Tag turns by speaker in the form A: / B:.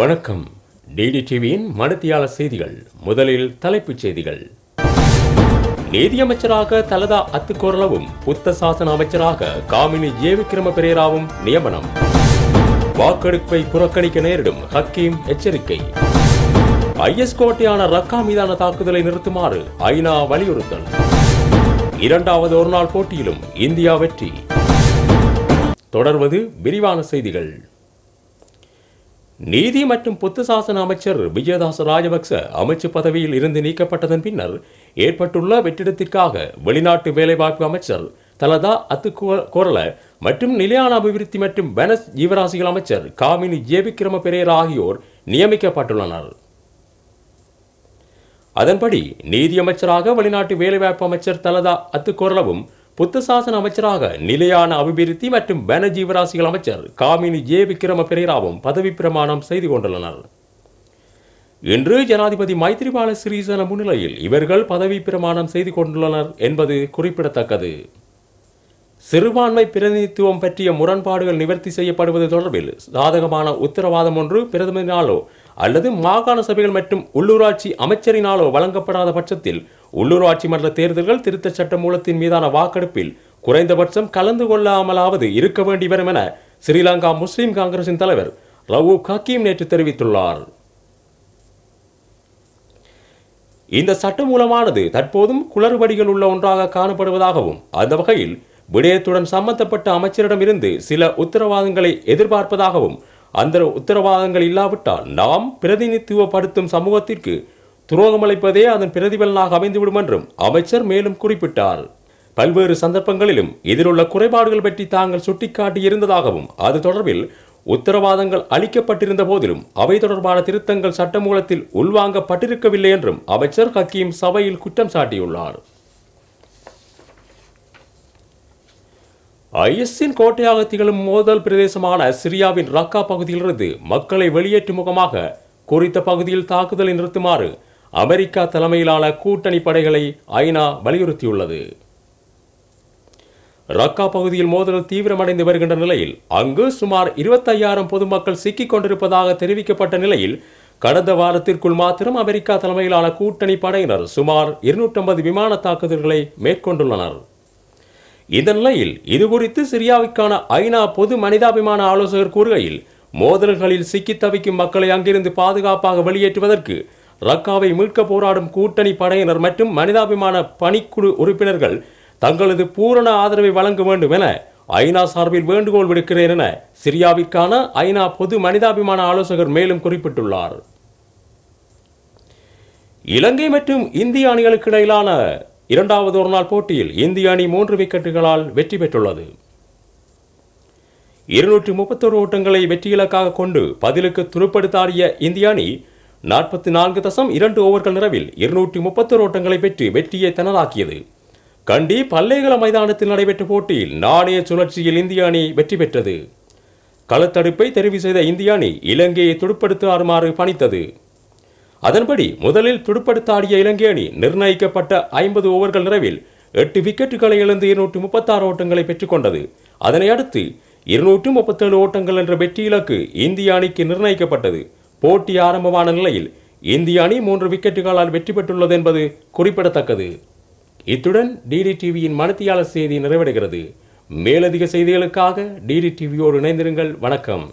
A: வணக்கம் டிடி டிவியின் மனத்தியால செய்திகள் முதலில் தலைப்புச் செய்திகள் நீதியமைச்சராக தலதா அத்துக்கோரளவும் புத்த சாசன அமைச்சராக காமினி ஜே விக்ரம பெரேராவும் நியமனம் வாக்கெடுப்பை புறக்கணிக்க நேரிடும் ஹக்கீம் எச்சரிக்கை ஐஎஸ் கோட்டையான ரக்கா மீதான தாக்குதலை நிறுத்துமாறு ஐநா வலியுறுத்தல் இரண்டாவது ஒருநாள் போட்டியிலும் இந்தியா வெற்றி தொடர்வது விரிவான செய்திகள் நீதி மற்றும் பொத்து சாசன அமைச்சர் விஜயதாச ராஜபக்ச அமைச்சு பதவியில் இருந்து நீக்கப்பட்டதன் பின்னர் ஏற்பட்டுள்ள வெற்றிடத்திற்காக வெளிநாட்டு வேலைவாய்ப்பு அமைச்சர் தலதா அத்து கோரல மற்றும் நிலையான அபிவிருத்தி மற்றும் வெனஸ் ஜீவராசிகள் அமைச்சர் காமினி ஜேபிக்ரம பெரேரா ஆகியோர் நியமிக்கப்பட்டுள்ளனர் அதன்படி நீதி அமைச்சராக வெளிநாட்டு வேலைவாய்ப்பு அமைச்சர் தலதா அத்து கோரலவும் புத்த சாசன அமைச்சராக நிலையான அபிவிருத்தி மற்றும் வன ஜீவராசிகள் அமைச்சர் காமினி ஜே விக்ரம பெரேராவும் பதவி பிரமாணம் செய்து கொண்டுள்ளனர் இன்று ஜனாதிபதி மைத்ரிபால சிறிசேன முன்னிலையில் இவர்கள் பதவி பிரமாணம் செய்து கொண்டுள்ளனர் என்பது குறிப்பிடத்தக்கது சிறுபான்மை பிரதிநிதித்துவம் பற்றிய முரண்பாடுகள் நிவர்த்தி செய்யப்படுவது தொடர்பில் சாதகமான உத்தரவாதம் ஒன்று பிரதமரினாலோ அல்லது மாகாண சபைகள் மற்றும் உள்ளூராட்சி அமைச்சரினாலோ வழங்கப்படாத பட்சத்தில் உள்ளூராட்சி மன்ற தேர்தல்கள் திருத்த சட்ட மூலத்தின் மீதான வாக்கெடுப்பில் குறைந்தபட்சம் கலந்து கொள்ளாமலாவது இருக்க வேண்டி வரும் என ஸ்ரீலங்கா முஸ்லிம் காங்கிரசின் தலைவர் ரவு ஹக்கீம் நேற்று தெரிவித்துள்ளார் இந்த சட்ட மூலமானது தற்போதும் குளறுபடிகள் உள்ள ஒன்றாக காணப்படுவதாகவும் அந்த வகையில் விடயத்துடன் சம்பந்தப்பட்ட அமைச்சரிடமிருந்து சில உத்தரவாதங்களை எதிர்பார்ப்பதாகவும் அந்த உத்தரவாதங்கள் இல்லாவிட்டால் நாம் பிரதிநிதித்துவப்படுத்தும் சமூகத்திற்கு துரோகமளிப்பதே அதன் பிரதிபலனாக அமைந்துவிடும் என்றும் அமைச்சர் மேலும் குறிப்பிட்டார் பல்வேறு சந்தர்ப்பங்களிலும் இதிலுள்ள குறைபாடுகள் பற்றி தாங்கள் சுட்டிக்காட்டியிருந்ததாகவும் அது தொடர்பில் உத்தரவாதங்கள் அளிக்கப்பட்டிருந்த போதிலும் அவை தொடர்பான திருத்தங்கள் சட்டமூலத்தில் உள்வாங்கப்பட்டிருக்கவில்லை என்றும் அமைச்சர் ஹக்கீம் சபையில் குற்றம் சாட்டியுள்ளார் ஐஎஸ்இன் கோட்டையாக திகழும் மோதல் பிரதேசமான சிரியாவின் ரக்கா பகுதியிலிருந்து மக்களை வெளியேற்றும் முகமாக குறித்த பகுதியில் தாக்குதலை நிறுத்துமாறு அமெரிக்கா தலைமையிலான கூட்டணி படைகளை ஐநா வலியுறுத்தியுள்ளது ரக்கா பகுதியில் மோதல் தீவிரமடைந்து வருகின்ற நிலையில் அங்கு சுமார் இருபத்தையாயிரம் பொதுமக்கள் சிக்கிக் கொண்டிருப்பதாக தெரிவிக்கப்பட்ட நிலையில் கடந்த வாரத்திற்குள் மாத்திரம் அமெரிக்கா தலைமையிலான கூட்டணி படையினர் சுமார் இருநூற்றம்பது விமான தாக்குதல்களை மேற்கொண்டுள்ளனர் இந்த நிலையில் இதுகுறித்து சிரியாவுக்கான ஐநா பொது மனிதாபிமான ஆலோசகர் கூறுகையில் மோதல்களில் சிக்கி தவிக்கும் மக்களை அங்கிருந்து பாதுகாப்பாக வெளியேற்றுவதற்கு ரக்காவை மீட்க போராடும் கூட்டணி படையினர் மற்றும் மனிதாபிமான பணிக்குழு உறுப்பினர்கள் தங்களது பூரண ஆதரவை வழங்க வேண்டும் என ஐநா சார்பில் வேண்டுகோள் விடுக்கிறேன் என சிரியாவிற்கான ஐநா பொது மனிதாபிமான ஆலோசகர் மேலும் குறிப்பிட்டுள்ளார் இலங்கை மற்றும் இந்திய அணிகளுக்கு இடையிலான இரண்டாவது ஒருநாள் போட்டியில் இந்திய அணி மூன்று விக்கெட்டுகளால் வெற்றி பெற்றுள்ளது இருநூற்றி முப்பத்தொரு ஓட்டங்களை வெற்றியிலக்காக கொண்டு பதிலுக்கு துருப்படுத்தாடிய இந்திய அணி நாற்பத்தி நான்கு தசம் இரண்டு ஓவர்கள் நிறவில் இருநூற்றி முப்பத்தொரு ஓட்டங்களை பெற்று வெற்றியை தனதாக்கியது கண்டி பல்லேகல மைதானத்தில் நடைபெற்ற போட்டியில் நாணய சுழற்சியில் இந்திய அணி வெற்றி பெற்றது களத்தடுப்பை தெரிவு செய்த இந்திய அணி இலங்கையை ஆறுமாறு பணித்தது அதன்படி முதலில் துடுப்படுத்தாடிய இலங்கை அணி நிர்ணயிக்கப்பட்ட ஐம்பது ஓவர்கள் நிறைவில் எட்டு விக்கெட்டுகளை இழந்து இருநூற்று முப்பத்தாறு ஓட்டங்களை பெற்றுக்கொண்டது அதனை அடுத்து இருநூற்று முப்பத்தேழு ஓட்டங்கள் என்ற வெற்றி இலக்கு இந்திய அணிக்கு நிர்ணயிக்கப்பட்டது போட்டி ஆரம்பமான நிலையில் இந்திய அணி மூன்று விக்கெட்டுகளால் வெற்றி பெற்றுள்ளது என்பது குறிப்பிடத்தக்கது இத்துடன் டிடி டிவியின் மனத்தியாளர் செய்தி நிறைவடைகிறது மேலதிக செய்திகளுக்காக டிடி டிவியோடு இணைந்திருங்கள் வணக்கம்